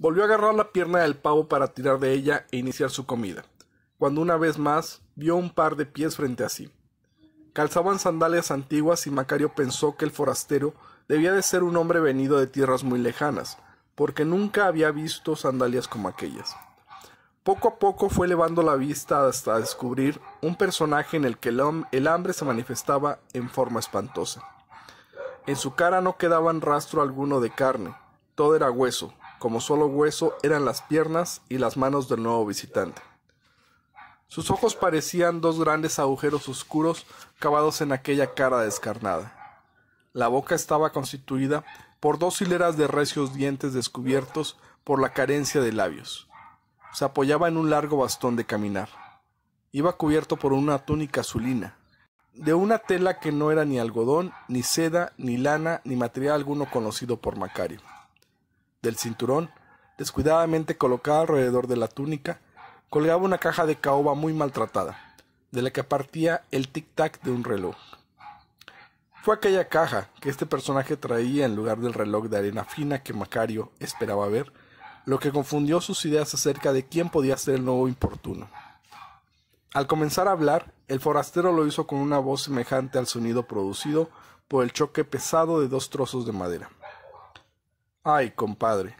Volvió a agarrar la pierna del pavo para tirar de ella e iniciar su comida, cuando una vez más vio un par de pies frente a sí. Calzaban sandalias antiguas y Macario pensó que el forastero debía de ser un hombre venido de tierras muy lejanas, porque nunca había visto sandalias como aquellas. Poco a poco fue elevando la vista hasta descubrir un personaje en el que el hambre se manifestaba en forma espantosa. En su cara no quedaban rastro alguno de carne, todo era hueso, como solo hueso eran las piernas y las manos del nuevo visitante. Sus ojos parecían dos grandes agujeros oscuros cavados en aquella cara descarnada. La boca estaba constituida por dos hileras de recios dientes descubiertos por la carencia de labios. Se apoyaba en un largo bastón de caminar. Iba cubierto por una túnica azulina, de una tela que no era ni algodón, ni seda, ni lana, ni material alguno conocido por Macario del cinturón, descuidadamente colocada alrededor de la túnica, colgaba una caja de caoba muy maltratada, de la que partía el tic-tac de un reloj. Fue aquella caja que este personaje traía en lugar del reloj de arena fina que Macario esperaba ver, lo que confundió sus ideas acerca de quién podía ser el nuevo importuno. Al comenzar a hablar, el forastero lo hizo con una voz semejante al sonido producido por el choque pesado de dos trozos de madera. Ay, compadre,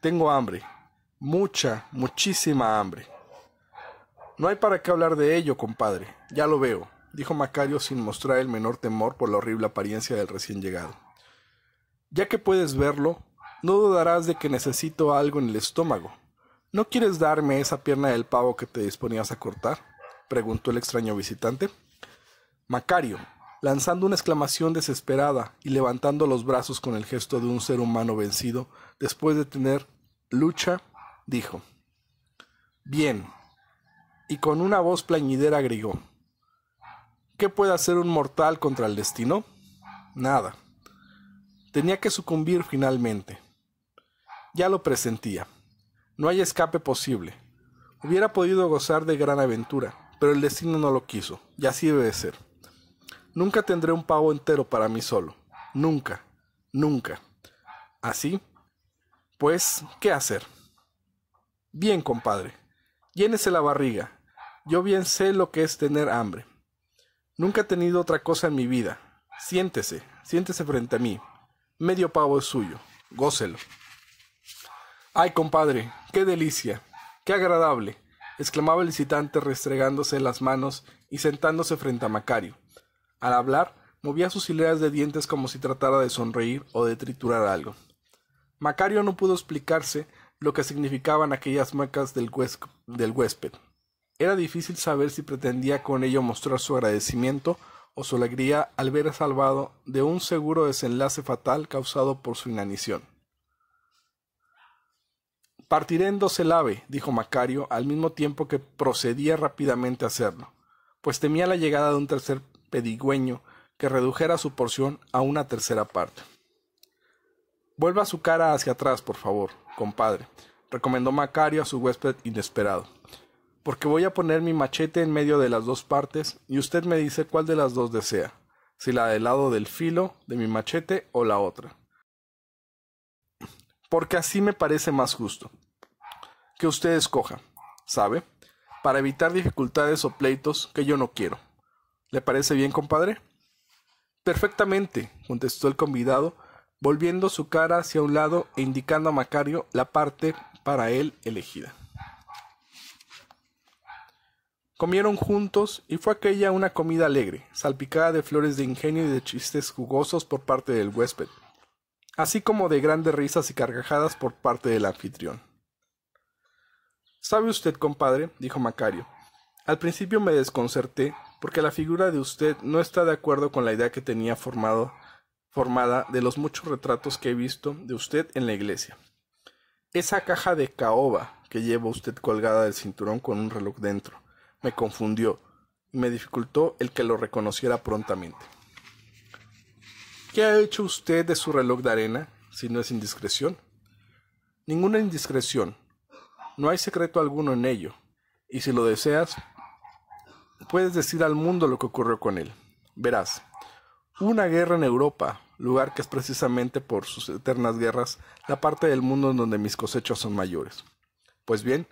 tengo hambre, mucha, muchísima hambre. No hay para qué hablar de ello, compadre, ya lo veo, dijo Macario sin mostrar el menor temor por la horrible apariencia del recién llegado. Ya que puedes verlo, no dudarás de que necesito algo en el estómago. ¿No quieres darme esa pierna del pavo que te disponías a cortar? preguntó el extraño visitante. Macario, Lanzando una exclamación desesperada y levantando los brazos con el gesto de un ser humano vencido, después de tener lucha, dijo, Bien, y con una voz plañidera agregó, ¿qué puede hacer un mortal contra el destino? Nada. Tenía que sucumbir finalmente. Ya lo presentía. No hay escape posible. Hubiera podido gozar de gran aventura, pero el destino no lo quiso, y así debe ser. Nunca tendré un pavo entero para mí solo. Nunca, nunca. Así, pues, ¿qué hacer? Bien, compadre. Llénese la barriga. Yo bien sé lo que es tener hambre. Nunca he tenido otra cosa en mi vida. Siéntese, siéntese frente a mí. Medio pavo es suyo. Gócelo. Ay, compadre, qué delicia, qué agradable, exclamaba el visitante restregándose las manos y sentándose frente a Macario. Al hablar, movía sus hileras de dientes como si tratara de sonreír o de triturar algo. Macario no pudo explicarse lo que significaban aquellas muecas del, huésped. Era difícil saber si pretendía con ello mostrar su agradecimiento o su alegría al ver salvado de un seguro desenlace fatal causado por su inanición. Partiré en dos el ave, dijo Macario, al mismo tiempo que procedía rápidamente a hacerlo, pues temía la llegada de un tercer pedigüeño que redujera su porción a una tercera parte. Vuelva su cara hacia atrás, por favor, compadre, recomendó Macario a su huésped inesperado, porque voy a poner mi machete en medio de las dos partes y usted me dice cuál de las dos desea, si la del lado del filo de mi machete o la otra. Porque así me parece más justo. Que usted escoja, ¿sabe? Para evitar dificultades o pleitos que yo no quiero. ¿Le parece bien, compadre? Perfectamente, contestó el convidado, volviendo su cara hacia un lado e indicando a Macario la parte para él elegida. Comieron juntos y fue aquella una comida alegre, salpicada de flores de ingenio y de chistes jugosos por parte del huésped, así como de grandes risas y carcajadas por parte del anfitrión. ¿Sabe usted, compadre? dijo Macario. Al principio me desconcerté porque la figura de usted no está de acuerdo con la idea que tenía formado, formada de los muchos retratos que he visto de usted en la iglesia. Esa caja de caoba que lleva usted colgada del cinturón con un reloj dentro me confundió y me dificultó el que lo reconociera prontamente. ¿Qué ha hecho usted de su reloj de arena si no es indiscreción? Ninguna indiscreción. No hay secreto alguno en ello. Y si lo deseas, puedes decir al mundo lo que ocurrió con él. Verás, una guerra en Europa, lugar que es precisamente por sus eternas guerras la parte del mundo en donde mis cosechas son mayores. Pues bien,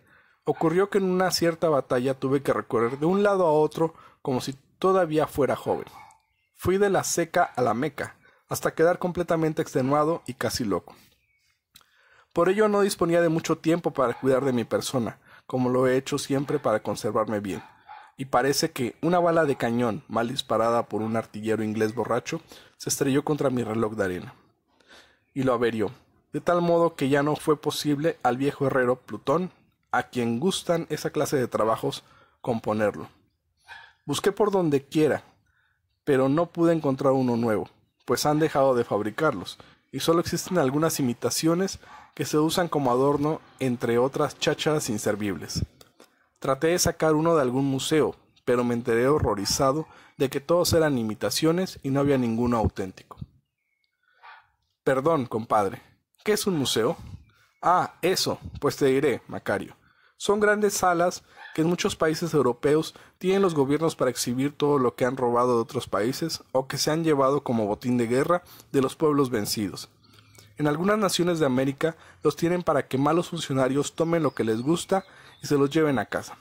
ocurrió que en una cierta batalla tuve que recorrer de un lado a otro como si todavía fuera joven. Fui de la seca a la meca, hasta quedar completamente extenuado y casi loco. Por ello no disponía de mucho tiempo para cuidar de mi persona, como lo he hecho siempre para conservarme bien y parece que una bala de cañón mal disparada por un artillero inglés borracho se estrelló contra mi reloj de arena y lo averió, de tal modo que ya no fue posible al viejo herrero Plutón, a quien gustan esa clase de trabajos, componerlo. Busqué por donde quiera, pero no pude encontrar uno nuevo, pues han dejado de fabricarlos, y solo existen algunas imitaciones que se usan como adorno entre otras chachas inservibles. Traté de sacar uno de algún museo, pero me enteré horrorizado de que todos eran imitaciones y no había ninguno auténtico. Perdón, compadre, ¿qué es un museo? Ah, eso, pues te diré, Macario. Son grandes salas que en muchos países europeos tienen los gobiernos para exhibir todo lo que han robado de otros países o que se han llevado como botín de guerra de los pueblos vencidos. En algunas naciones de América los tienen para que malos funcionarios tomen lo que les gusta se los lleven a casa.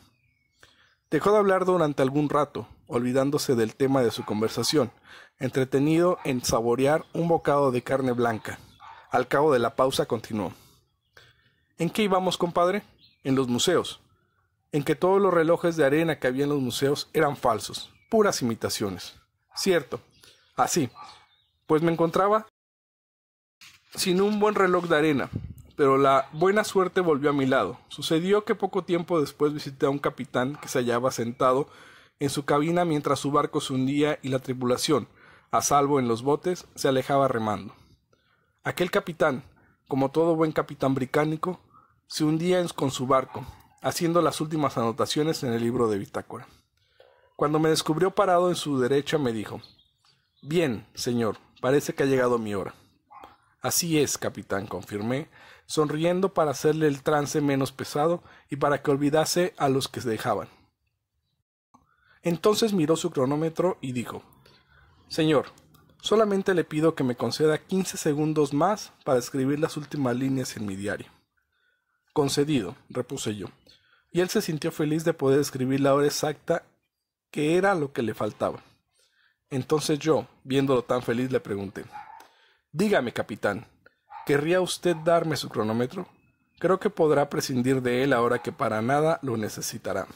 Dejó de hablar durante algún rato, olvidándose del tema de su conversación, entretenido en saborear un bocado de carne blanca. Al cabo de la pausa continuó. ¿En qué íbamos, compadre? En los museos. En que todos los relojes de arena que había en los museos eran falsos, puras imitaciones. Cierto. Así. Pues me encontraba sin un buen reloj de arena, pero la buena suerte volvió a mi lado. Sucedió que poco tiempo después visité a un capitán que se hallaba sentado en su cabina mientras su barco se hundía y la tripulación, a salvo en los botes, se alejaba remando. Aquel capitán, como todo buen capitán británico, se hundía con su barco, haciendo las últimas anotaciones en el libro de bitácora. Cuando me descubrió parado en su derecha me dijo Bien, señor, parece que ha llegado mi hora. Así es, capitán, confirmé, sonriendo para hacerle el trance menos pesado y para que olvidase a los que se dejaban. Entonces miró su cronómetro y dijo Señor, solamente le pido que me conceda quince segundos más para escribir las últimas líneas en mi diario. Concedido, repuse yo, y él se sintió feliz de poder escribir la hora exacta que era lo que le faltaba. Entonces yo, viéndolo tan feliz, le pregunté Dígame, capitán, ¿Querría usted darme su cronómetro? Creo que podrá prescindir de él ahora que para nada lo necesitará.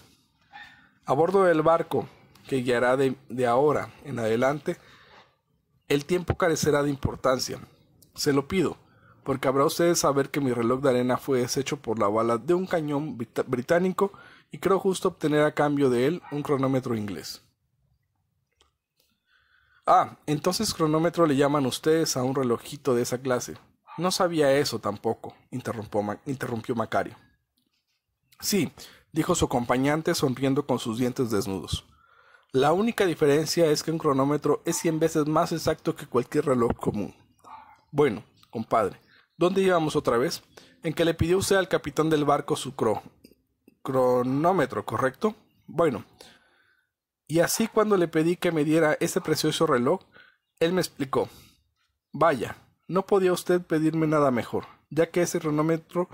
A bordo del barco, que guiará de, ahora en adelante, el tiempo carecerá de importancia. Se lo pido, porque habrá ustedes saber que mi reloj de arena fue deshecho por la bala de un cañón británico y creo justo obtener a cambio de él un cronómetro inglés. Ah, entonces cronómetro le llaman ustedes a un relojito de esa clase, no sabía eso tampoco, interrumpió Macario. Sí, dijo su acompañante sonriendo con sus dientes desnudos. La única diferencia es que un cronómetro es cien veces más exacto que cualquier reloj común. Bueno, compadre, ¿dónde íbamos otra vez? En que le pidió usted al capitán del barco su cronómetro, ¿correcto? Bueno, y así cuando le pedí que me diera ese precioso reloj, él me explicó. Vaya, no podía usted pedirme nada mejor, ya que ese cronómetro,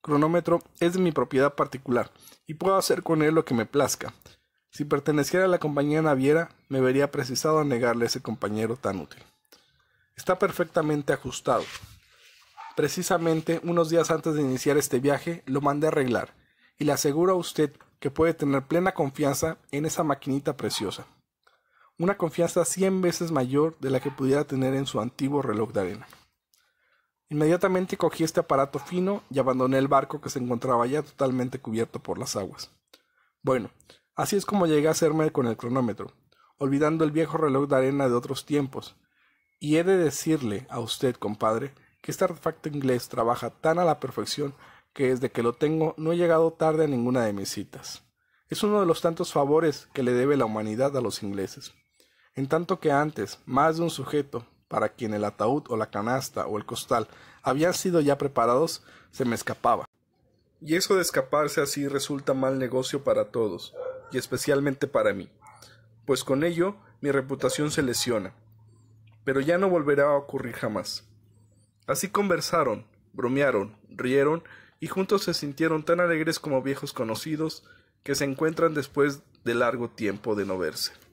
cronómetro es de mi propiedad particular y puedo hacer con él lo que me plazca. Si perteneciera a la compañía naviera, me vería precisado a negarle a ese compañero tan útil. Está perfectamente ajustado. Precisamente unos días antes de iniciar este viaje, lo mandé a arreglar, y le aseguro a usted que puede tener plena confianza en esa maquinita preciosa una confianza cien veces mayor de la que pudiera tener en su antiguo reloj de arena. Inmediatamente cogí este aparato fino y abandoné el barco que se encontraba ya totalmente cubierto por las aguas. Bueno, así es como llegué a hacerme con el cronómetro, olvidando el viejo reloj de arena de otros tiempos. Y he de decirle a usted, compadre, que este artefacto inglés trabaja tan a la perfección que desde que lo tengo no he llegado tarde a ninguna de mis citas. Es uno de los tantos favores que le debe la humanidad a los ingleses. En tanto que antes, más de un sujeto, para quien el ataúd o la canasta o el costal habían sido ya preparados, se me escapaba. Y eso de escaparse así resulta mal negocio para todos, y especialmente para mí, pues con ello mi reputación se lesiona. Pero ya no volverá a ocurrir jamás. Así conversaron, bromearon, rieron, y juntos se sintieron tan alegres como viejos conocidos que se encuentran después de largo tiempo de no verse.